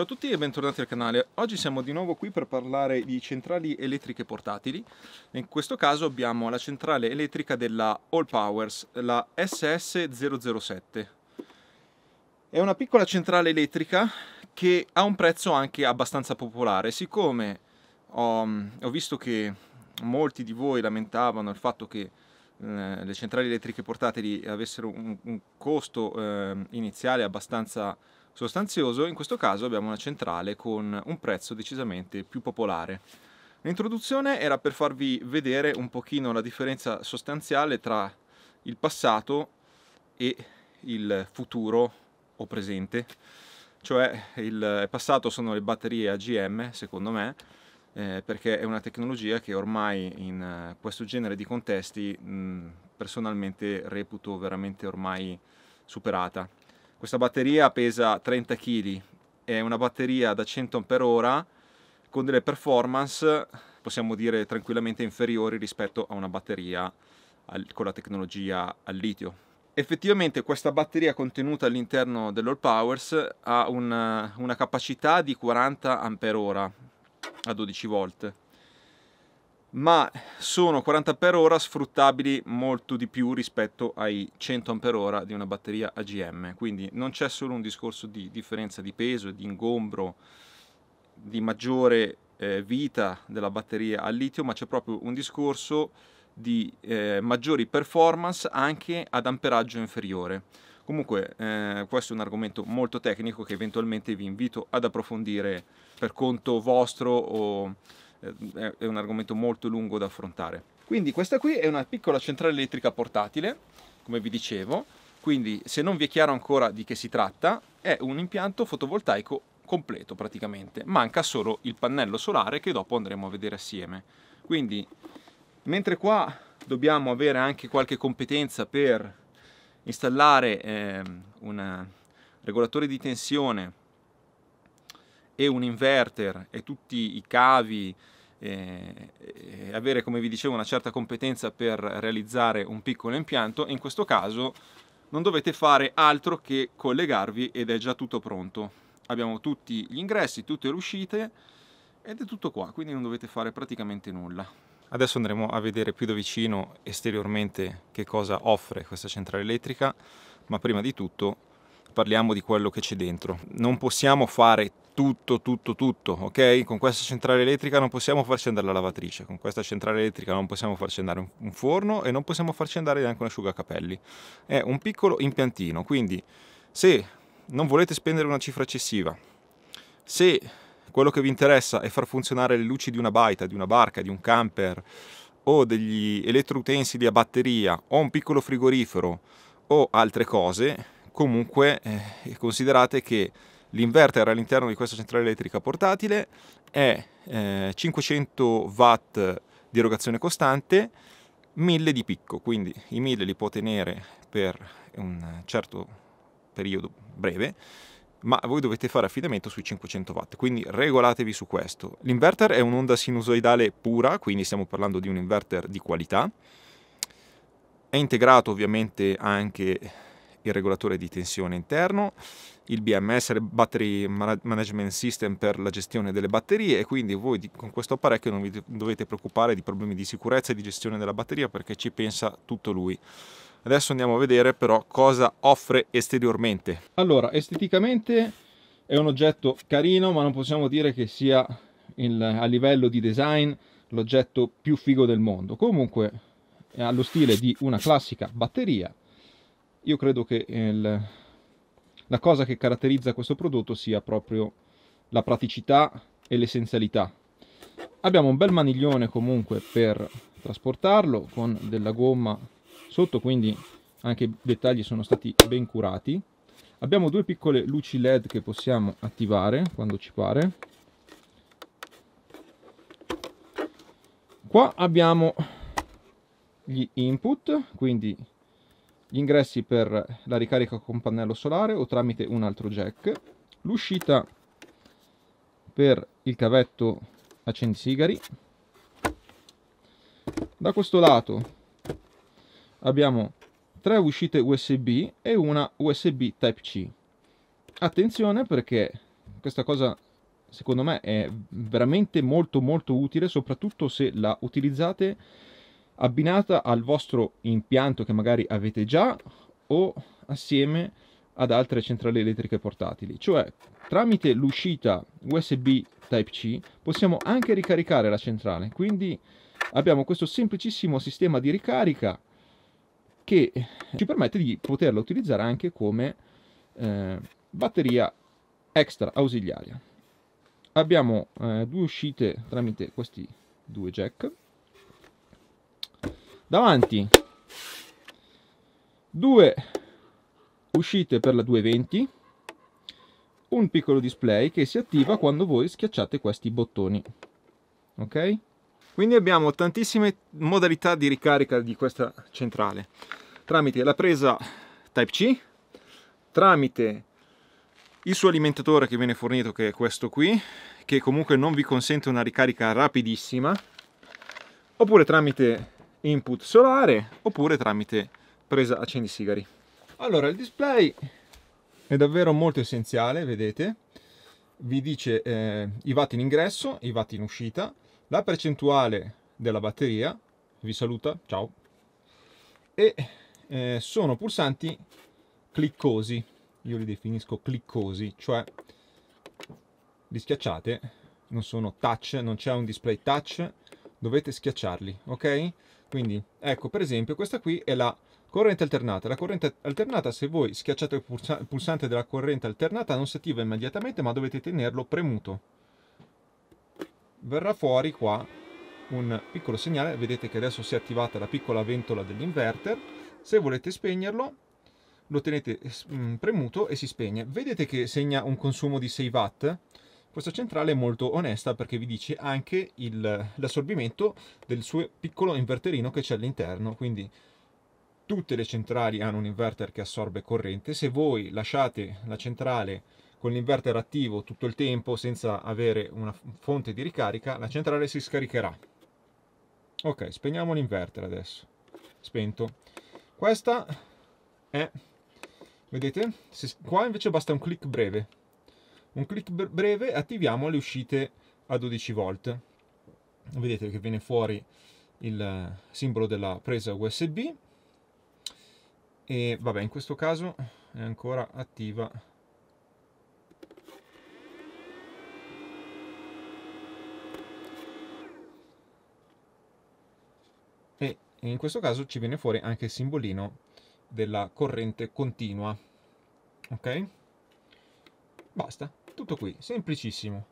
Ciao a tutti e bentornati al canale. Oggi siamo di nuovo qui per parlare di centrali elettriche portatili. In questo caso abbiamo la centrale elettrica della All Powers, la SS007. È una piccola centrale elettrica che ha un prezzo anche abbastanza popolare. Siccome ho, um, ho visto che molti di voi lamentavano il fatto che eh, le centrali elettriche portatili avessero un, un costo eh, iniziale abbastanza sostanzioso, in questo caso abbiamo una centrale con un prezzo decisamente più popolare. L'introduzione era per farvi vedere un pochino la differenza sostanziale tra il passato e il futuro o presente, cioè il passato sono le batterie AGM secondo me, eh, perché è una tecnologia che ormai in eh, questo genere di contesti mh, personalmente reputo veramente ormai superata. Questa batteria pesa 30 kg, è una batteria da 100 Ah con delle performance possiamo dire tranquillamente inferiori rispetto a una batteria con la tecnologia al litio. Effettivamente questa batteria contenuta all'interno dell'All Powers ha una, una capacità di 40 Ah a 12 volt ma sono 40 Ah sfruttabili molto di più rispetto ai 100 Ah di una batteria AGM, quindi non c'è solo un discorso di differenza di peso, di ingombro, di maggiore eh, vita della batteria al litio, ma c'è proprio un discorso di eh, maggiori performance anche ad amperaggio inferiore. Comunque eh, questo è un argomento molto tecnico che eventualmente vi invito ad approfondire per conto vostro o eh, è un argomento molto lungo da affrontare. Quindi questa qui è una piccola centrale elettrica portatile, come vi dicevo, quindi se non vi è chiaro ancora di che si tratta, è un impianto fotovoltaico completo praticamente, manca solo il pannello solare che dopo andremo a vedere assieme. Quindi mentre qua dobbiamo avere anche qualche competenza per installare eh, un regolatore di tensione e un inverter e tutti i cavi e, avere, come vi dicevo, una certa competenza per realizzare un piccolo impianto in questo caso non dovete fare altro che collegarvi ed è già tutto pronto. Abbiamo tutti gli ingressi, tutte le uscite ed è tutto qua, quindi non dovete fare praticamente nulla. Adesso andremo a vedere più da vicino esteriormente che cosa offre questa centrale elettrica, ma prima di tutto parliamo di quello che c'è dentro. Non possiamo fare tutto, tutto, tutto, ok? Con questa centrale elettrica non possiamo farci andare la lavatrice, con questa centrale elettrica non possiamo farci andare un forno e non possiamo farci andare neanche un asciugacapelli. È un piccolo impiantino, quindi se non volete spendere una cifra eccessiva, se quello che vi interessa è far funzionare le luci di una baita, di una barca, di un camper o degli elettroutensili a batteria o un piccolo frigorifero o altre cose, comunque eh, considerate che L'inverter all'interno di questa centrale elettrica portatile è eh, 500 watt di erogazione costante, 1000 di picco, quindi i 1000 li può tenere per un certo periodo breve, ma voi dovete fare affidamento sui 500 watt, quindi regolatevi su questo. L'inverter è un'onda sinusoidale pura, quindi stiamo parlando di un inverter di qualità. È integrato ovviamente anche il regolatore di tensione interno, il BMS, il Battery Management System per la gestione delle batterie e quindi voi con questo apparecchio non vi dovete preoccupare di problemi di sicurezza e di gestione della batteria perché ci pensa tutto lui. Adesso andiamo a vedere però cosa offre esteriormente. Allora, esteticamente è un oggetto carino, ma non possiamo dire che sia il, a livello di design l'oggetto più figo del mondo. Comunque ha lo stile di una classica batteria io credo che il, la cosa che caratterizza questo prodotto sia proprio la praticità e l'essenzialità. Abbiamo un bel maniglione comunque per trasportarlo con della gomma sotto, quindi anche i dettagli sono stati ben curati. Abbiamo due piccole luci LED che possiamo attivare quando ci pare. Qua abbiamo gli input, quindi gli ingressi per la ricarica con pannello solare o tramite un altro jack, l'uscita per il cavetto accendisigari. Da questo lato abbiamo tre uscite USB e una USB Type-C. Attenzione perché questa cosa secondo me è veramente molto molto utile, soprattutto se la utilizzate abbinata al vostro impianto che magari avete già o assieme ad altre centrali elettriche portatili, cioè tramite l'uscita USB Type-C possiamo anche ricaricare la centrale, quindi abbiamo questo semplicissimo sistema di ricarica che ci permette di poterla utilizzare anche come eh, batteria extra ausiliaria. Abbiamo eh, due uscite tramite questi due jack davanti due uscite per la 220 un piccolo display che si attiva quando voi schiacciate questi bottoni ok quindi abbiamo tantissime modalità di ricarica di questa centrale tramite la presa type c tramite il suo alimentatore che viene fornito che è questo qui che comunque non vi consente una ricarica rapidissima oppure tramite input solare oppure tramite presa accendisigari. Allora, il display è davvero molto essenziale, vedete. Vi dice eh, i watt in ingresso, i watt in uscita, la percentuale della batteria, vi saluta, ciao, e eh, sono pulsanti cliccosi, io li definisco cliccosi, cioè li schiacciate, non sono touch, non c'è un display touch, dovete schiacciarli, ok? Quindi, ecco, per esempio, questa qui è la corrente alternata. La corrente alternata, se voi schiacciate il pulsante della corrente alternata, non si attiva immediatamente, ma dovete tenerlo premuto. Verrà fuori qua un piccolo segnale. Vedete che adesso si è attivata la piccola ventola dell'inverter. Se volete spegnerlo, lo tenete mm, premuto e si spegne. Vedete che segna un consumo di 6 watt? Questa centrale è molto onesta perché vi dice anche il, l'assorbimento del suo piccolo inverterino che c'è all'interno, quindi tutte le centrali hanno un inverter che assorbe corrente, se voi lasciate la centrale con l'inverter attivo tutto il tempo senza avere una fonte di ricarica, la centrale si scaricherà. Ok, spegniamo l'inverter adesso, spento. Questa è, vedete, se, qua invece basta un clic breve, un clic breve e attiviamo le uscite a 12 volt. Vedete che viene fuori il simbolo della presa USB e vabbè in questo caso è ancora attiva e in questo caso ci viene fuori anche il simbolino della corrente continua ok Basta, tutto qui, semplicissimo.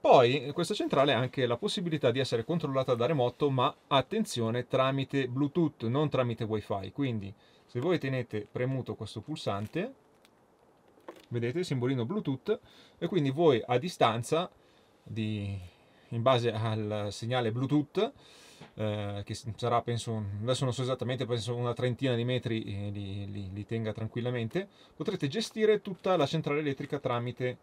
Poi questa centrale ha anche la possibilità di essere controllata da remoto, ma attenzione tramite Bluetooth, non tramite WiFi. Quindi se voi tenete premuto questo pulsante, vedete il simbolino Bluetooth, e quindi voi a distanza, di, in base al segnale Bluetooth, eh, che sarà penso, adesso non so esattamente, penso una trentina di metri eh, li, li, li, tenga tranquillamente, potrete gestire tutta la centrale elettrica tramite,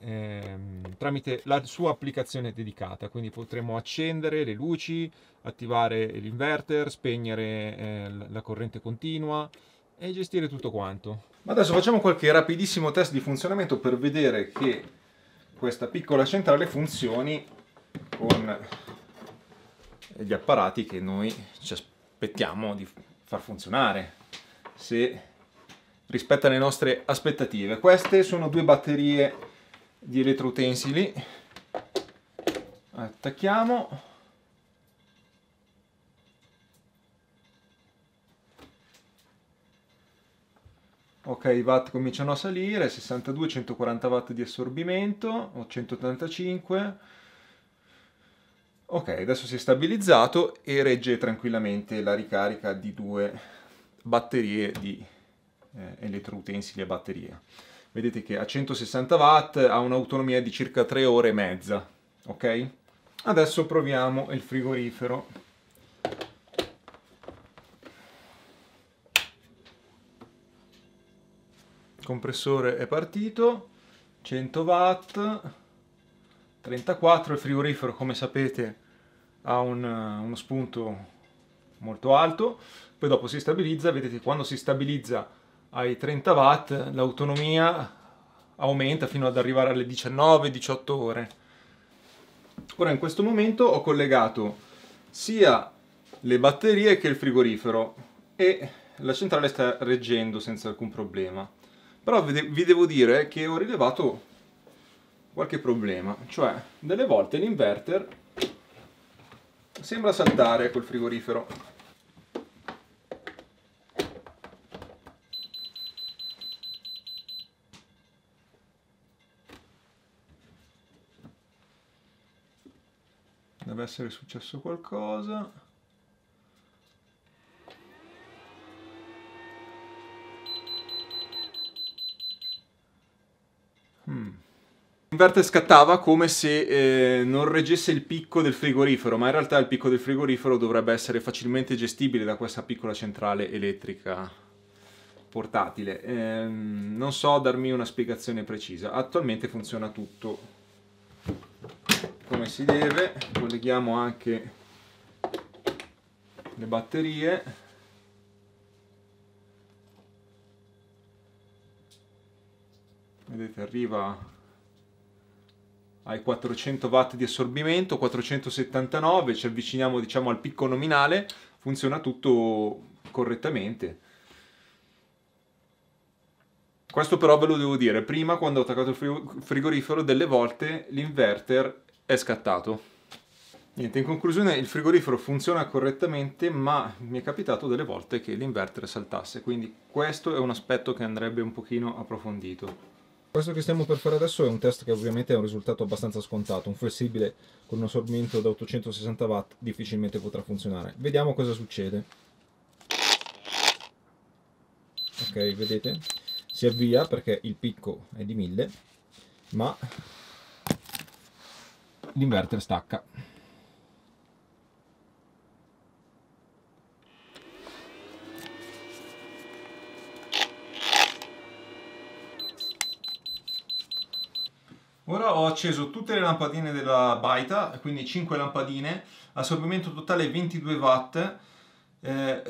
ehm, tramite la sua applicazione dedicata, quindi potremo accendere le luci, attivare l'inverter, spegnere eh, la corrente continua e gestire tutto quanto. Ma adesso facciamo qualche rapidissimo test di funzionamento per vedere che questa piccola centrale funzioni con gli apparati che noi ci aspettiamo di far funzionare, se rispetta le nostre aspettative. Queste sono due batterie di elettroutensili, attacchiamo, ok i watt cominciano a salire 62 140 watt di assorbimento o 185 Ok, adesso si è stabilizzato e regge tranquillamente la ricarica di due batterie di eh, elettroutensili a batteria. Vedete che a 160 watt ha un'autonomia di circa 3 ore e mezza, ok? Adesso proviamo il frigorifero. Il compressore è partito, 100 watt, 34 il frigorifero come sapete ha un, eh, uno spunto molto alto poi dopo si stabilizza vedete quando si stabilizza ai 30 watt l'autonomia aumenta fino ad arrivare alle 19-18 ore ora in questo momento ho collegato sia le batterie che il frigorifero e la centrale sta reggendo senza alcun problema però vi devo dire che ho rilevato qualche problema, cioè delle volte l'inverter sembra saltare col frigorifero. Deve essere successo qualcosa. Inverter scattava come se eh, non reggesse il picco del frigorifero, ma in realtà il picco del frigorifero dovrebbe essere facilmente gestibile da questa piccola centrale elettrica portatile. Eh, non so darmi una spiegazione precisa. Attualmente funziona tutto come si deve. Colleghiamo anche le batterie. Vedete, arriva ai 400 watt di assorbimento, 479, ci avviciniamo diciamo al picco nominale, funziona tutto correttamente. Questo però ve lo devo dire, prima quando ho attaccato il frigorifero delle volte l'inverter è scattato. Niente, in conclusione il frigorifero funziona correttamente ma mi è capitato delle volte che l'inverter saltasse, quindi questo è un aspetto che andrebbe un pochino approfondito. Questo che stiamo per fare adesso è un test che ovviamente è un risultato abbastanza scontato, un flessibile con un assorbimento da 860 watt difficilmente potrà funzionare. Vediamo cosa succede. Ok, vedete? Si avvia perché il picco è di 1000, ma l'inverter stacca. Ora ho acceso tutte le lampadine della baita, quindi 5 lampadine, assorbimento totale 22 watt, eh,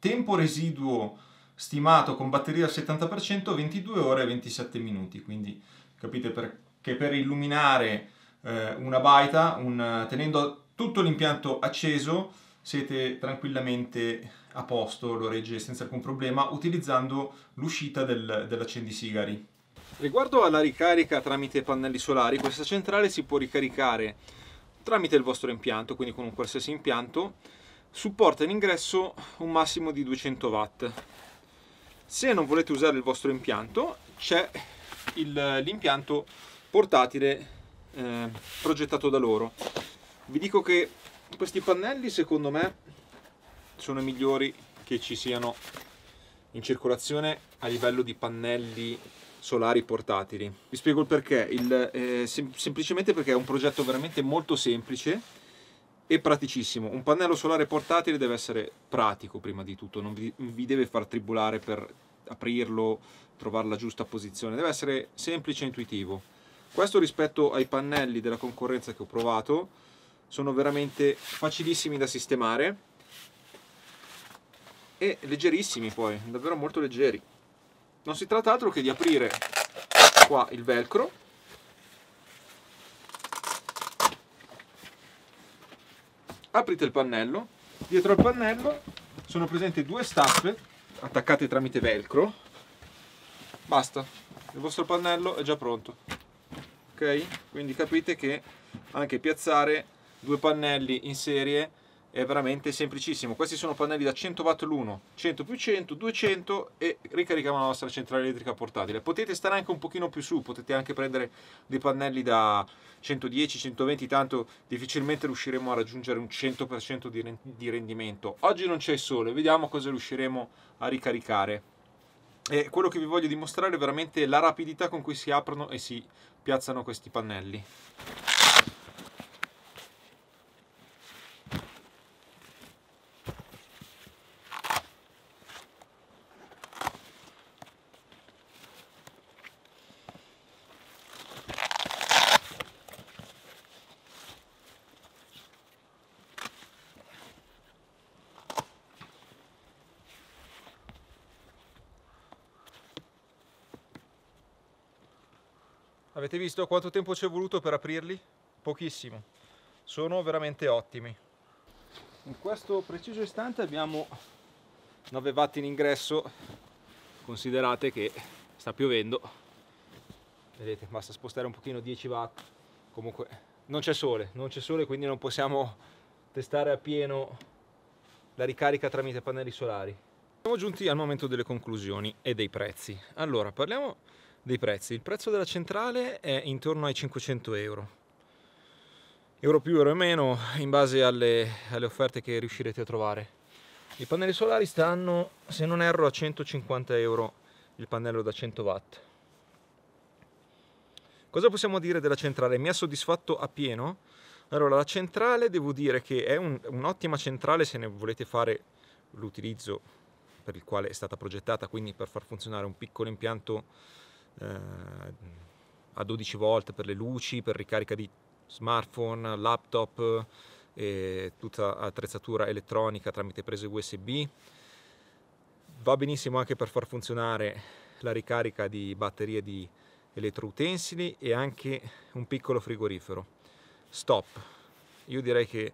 tempo residuo stimato con batteria al 70% 22 ore e 27 minuti, quindi capite per, che per illuminare eh, una baita, un, tenendo tutto l'impianto acceso, siete tranquillamente a posto, lo regge senza alcun problema, utilizzando l'uscita del, dell'accendisigari. Riguardo alla ricarica tramite pannelli solari, questa centrale si può ricaricare tramite il vostro impianto, quindi con un qualsiasi impianto, supporta in ingresso un massimo di 200 watt. Se non volete usare il vostro impianto, c'è l'impianto portatile eh, progettato da loro. Vi dico che questi pannelli, secondo me, sono i migliori che ci siano in circolazione a livello di pannelli solari portatili. Vi spiego il perché, il, eh, sem semplicemente perché è un progetto veramente molto semplice e praticissimo. Un pannello solare portatile deve essere pratico prima di tutto, non vi, vi deve far tribulare per aprirlo, trovare la giusta posizione, deve essere semplice e intuitivo. Questo rispetto ai pannelli della concorrenza che ho provato, sono veramente facilissimi da sistemare e leggerissimi poi, davvero molto leggeri non si tratta altro che di aprire qua il velcro aprite il pannello dietro al pannello sono presenti due staffe attaccate tramite velcro basta il vostro pannello è già pronto ok quindi capite che anche piazzare due pannelli in serie è veramente semplicissimo. Questi sono pannelli da 100 watt l'uno, 100 più 100, 200 e ricarichiamo la nostra centrale elettrica portatile. Potete stare anche un pochino più su, potete anche prendere dei pannelli da 110, 120, tanto difficilmente riusciremo a raggiungere un 100% di rendimento. Oggi non c'è il sole, vediamo cosa riusciremo a ricaricare. E quello che vi voglio dimostrare è veramente la rapidità con cui si aprono e si piazzano questi pannelli. Avete visto quanto tempo ci è voluto per aprirli? Pochissimo. Sono veramente ottimi. In questo preciso istante abbiamo 9 watt in ingresso. Considerate che sta piovendo. Vedete, basta spostare un pochino 10 watt. Comunque non c'è sole, non c'è sole quindi non possiamo testare a pieno la ricarica tramite pannelli solari. Siamo giunti al momento delle conclusioni e dei prezzi. Allora, parliamo dei prezzi. Il prezzo della centrale è intorno ai 500 euro. Euro più, euro meno, in base alle, alle offerte che riuscirete a trovare. I pannelli solari stanno, se non erro, a 150 euro il pannello da 100 watt. Cosa possiamo dire della centrale? Mi ha soddisfatto appieno? Allora, la centrale devo dire che è un, un'ottima centrale se ne volete fare l'utilizzo per il quale è stata progettata, quindi per far funzionare un piccolo impianto eh, a 12 volt per le luci, per ricarica di smartphone, laptop e tutta attrezzatura elettronica tramite prese USB. Va benissimo anche per far funzionare la ricarica di batterie di elettroutensili e anche un piccolo frigorifero. Stop. Io direi che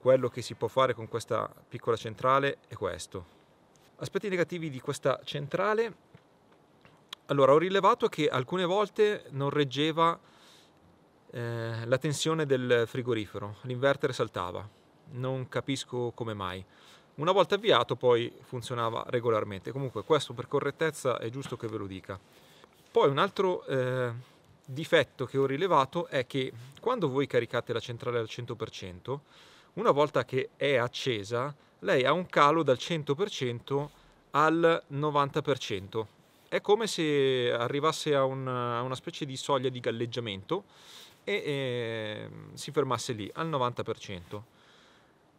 quello che si può fare con questa piccola centrale è questo. Aspetti negativi di questa centrale allora, ho rilevato che alcune volte non reggeva eh, la tensione del frigorifero, l'inverter saltava, non capisco come mai. Una volta avviato poi funzionava regolarmente, comunque questo per correttezza è giusto che ve lo dica. Poi un altro eh, difetto che ho rilevato è che quando voi caricate la centrale al 100%, una volta che è accesa, lei ha un calo dal 100% al 90%. È come se arrivasse a una, a una specie di soglia di galleggiamento e, e ehm, si fermasse lì al 90%.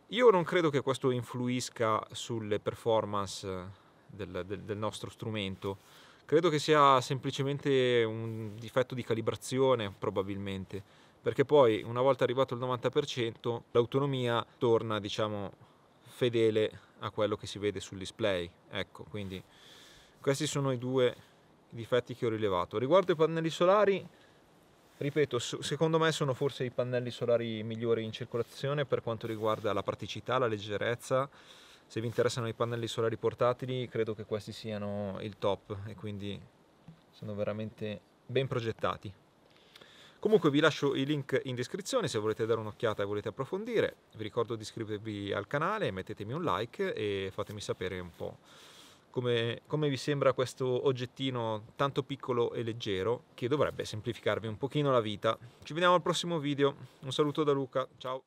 Io non credo che questo influisca sulle performance del, del, del nostro strumento, credo che sia semplicemente un difetto di calibrazione probabilmente, perché poi una volta arrivato al 90% l'autonomia torna diciamo fedele a quello che si vede sul display, ecco quindi... Questi sono i due difetti che ho rilevato. Riguardo i pannelli solari, ripeto, secondo me sono forse i pannelli solari migliori in circolazione per quanto riguarda la praticità, la leggerezza. Se vi interessano i pannelli solari portatili, credo che questi siano il top e quindi sono veramente ben progettati. Comunque vi lascio i link in descrizione se volete dare un'occhiata e volete approfondire. Vi ricordo di iscrivervi al canale, mettetemi un like e fatemi sapere un po' come, come, vi sembra questo oggettino tanto piccolo e leggero che dovrebbe semplificarvi un pochino la vita. Ci vediamo al prossimo video, un saluto da Luca, ciao!